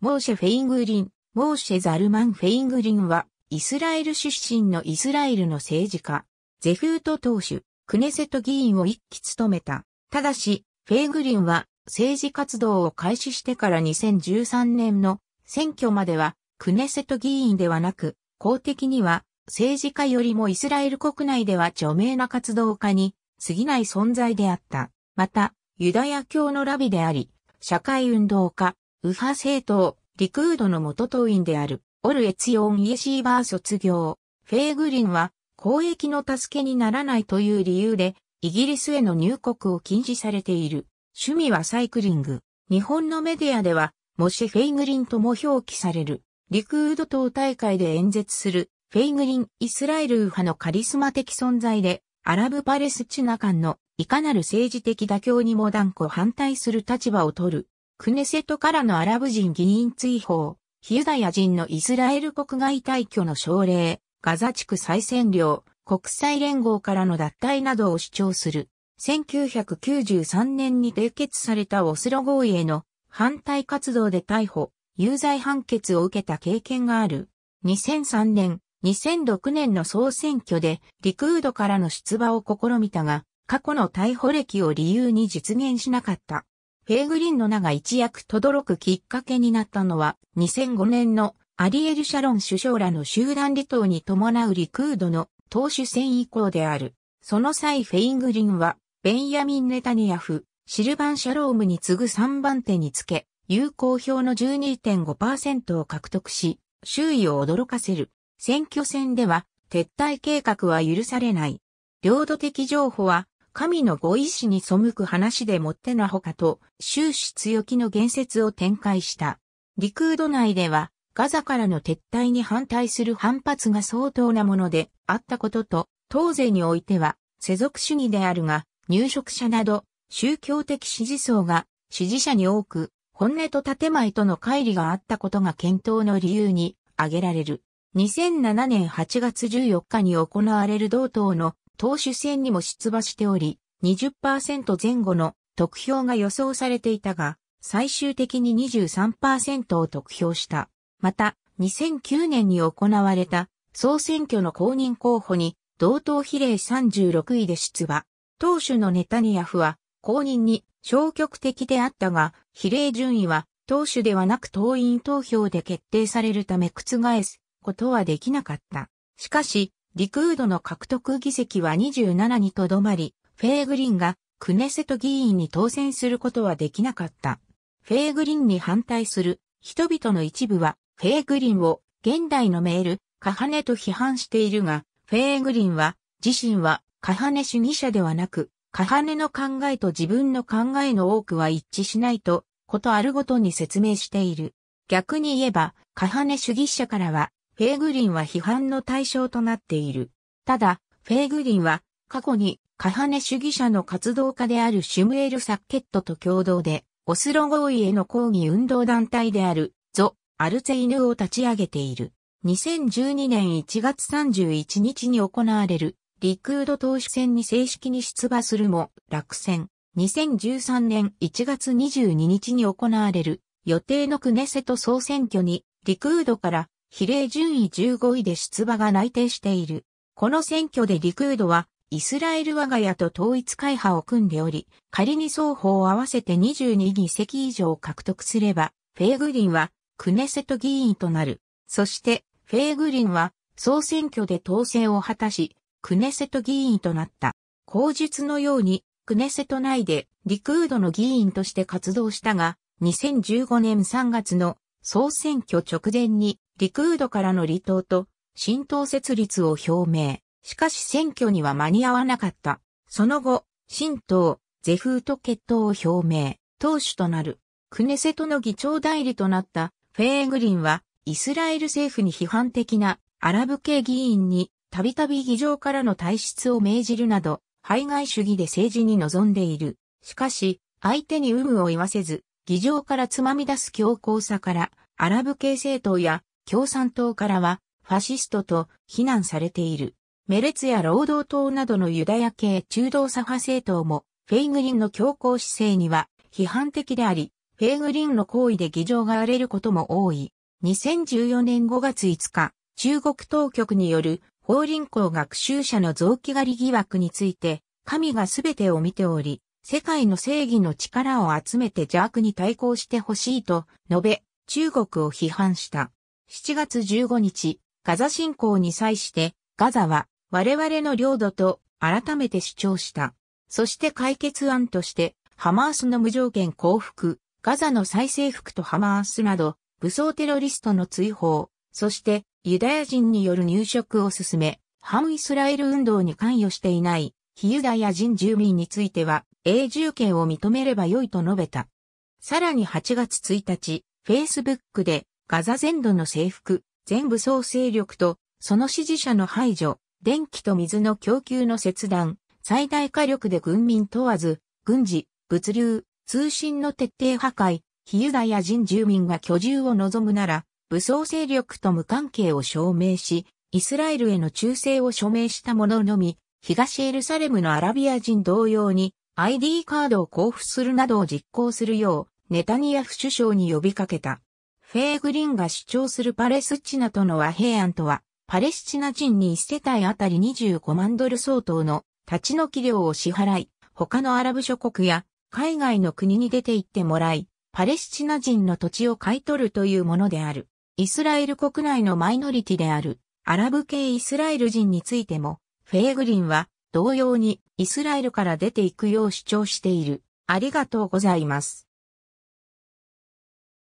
モーシェ・フェイングリン、モーシェ・ザルマン・フェイングリンは、イスラエル出身のイスラエルの政治家、ゼフート党首、クネセト議員を一期務めた。ただし、フェイグリンは政治活動を開始してから2013年の選挙までは、クネセト議員ではなく、公的には政治家よりもイスラエル国内では著名な活動家に過ぎない存在であった。また、ユダヤ教のラビであり、社会運動家、右派政党、リクードの元党員である、オルエツヨン・イエシーバー卒業。フェーグリンは、公益の助けにならないという理由で、イギリスへの入国を禁止されている。趣味はサイクリング。日本のメディアでは、モシェ・フェイグリンとも表記される。リクード党大会で演説する、フェイグリン・イスラエル右派のカリスマ的存在で、アラブ・パレスチナ間のいかなる政治的妥協にも断固反対する立場を取る。クネセトからのアラブ人議員追放、ヒユダヤ人のイスラエル国外退去の奨励、ガザ地区再占領、国際連合からの脱退などを主張する。1993年に締結されたオスロ合意への反対活動で逮捕、有罪判決を受けた経験がある。2003年、2006年の総選挙でリクードからの出馬を試みたが、過去の逮捕歴を理由に実現しなかった。ペーグリンの名が一躍轟くきっかけになったのは、2005年のアリエル・シャロン首相らの集団離党に伴うリクードの党首選以降である。その際フェイングリンは、ベンヤミン・ネタニヤフ、シルバン・シャロームに次ぐ3番手につけ、有効票の12.5%を獲得し、周囲を驚かせる。選挙戦では、撤退計画は許されない。領土的情報は、神のご意志に背く話でもってなほかと、終始強気の言説を展開した。リクード内では、ガザからの撤退に反対する反発が相当なものであったことと、当世においては、世俗主義であるが、入植者など、宗教的支持層が、支持者に多く、本音と建前との乖離があったことが検討の理由に挙げられる。2007年8月14日に行われる同党の党首選にも出馬しており、20%前後の得票が予想されていたが、最終的に23%を得票した。また、2009年に行われた総選挙の公認候補に同等比例36位で出馬。党首のネタニヤフは公認に消極的であったが、比例順位は党首ではなく党員投票で決定されるため覆すことはできなかった。しかし、リクードの獲得議席は27にとどまり、フェーグリンがクネセト議員に当選することはできなかった。フェーグリンに反対する人々の一部は、フェーグリンを現代のメール、カハネと批判しているが、フェーグリンは自身はカハネ主義者ではなく、カハネの考えと自分の考えの多くは一致しないと、ことあるごとに説明している。逆に言えば、カハネ主義者からは、フェーグリンは批判の対象となっている。ただ、フェーグリンは過去にカハネ主義者の活動家であるシュムエル・サッケットと共同で、オスロ合意への抗議運動団体である、ゾ・アルツェイヌを立ち上げている。2012年1月31日に行われる、リクード党首選に正式に出馬するも、落選。2013年1月22日に行われる、予定のクネセト総選挙に、リクードから比例順位15位で出馬が内定している。この選挙でリクードは、イスラエル我が家と統一会派を組んでおり、仮に双方合わせて22議席以上獲得すれば、フェーグリンはクネセト議員となる。そして、フェーグリンは総選挙で当選を果たし、クネセト議員となった。口述のように、クネセト内でリクードの議員として活動したが、2015年3月の総選挙直前にリクードからの離党と新党設立を表明。しかし選挙には間に合わなかった。その後、新党、ゼフート決闘を表明、党首となる。クネセトの議長代理となったフェーグリンは、イスラエル政府に批判的なアラブ系議員にたびたび議場からの退出を命じるなど、排外主義で政治に臨んでいる。しかし、相手に有無を言わせず、議場からつまみ出す強硬さから、アラブ系政党や共産党からはファシストと非難されている。メレツや労働党などのユダヤ系中道左派政党もフェイグリンの強硬姿勢には批判的であり、フェイグリンの行為で議場が荒れることも多い。2014年5月5日、中国当局による法輪功学習者の臓器狩り疑惑について、神が全てを見ており、世界の正義の力を集めて邪悪に対抗してほしいと述べ、中国を批判した。7月15日、ガザ侵攻に際して、ガザは我々の領土と改めて主張した。そして解決案として、ハマースの無条件降伏、ガザの再征服とハマースなど、武装テロリストの追放、そしてユダヤ人による入植を進め、反イスラエル運動に関与していない、非ユダヤ人住民については、永住権を認めればよいと述べた。さらに8月1日、Facebook でガザ全土の征服、全武装勢力と、その支持者の排除、電気と水の供給の切断、最大火力で軍民問わず、軍事、物流、通信の徹底破壊、非ユダヤ人住民が居住を望むなら、武装勢力と無関係を証明し、イスラエルへの忠誠を署名した者のみ、東エルサレムのアラビア人同様に ID カードを交付するなどを実行するよう、ネタニヤフ首相に呼びかけた。フェーグリンが主張するパレスチナとの和平案とは、パレスチナ人に1世帯あたり25万ドル相当の立ち退き料を支払い、他のアラブ諸国や海外の国に出て行ってもらい、パレスチナ人の土地を買い取るというものである。イスラエル国内のマイノリティであるアラブ系イスラエル人についても、フェーグリンは同様にイスラエルから出ていくよう主張している。ありがとうございます。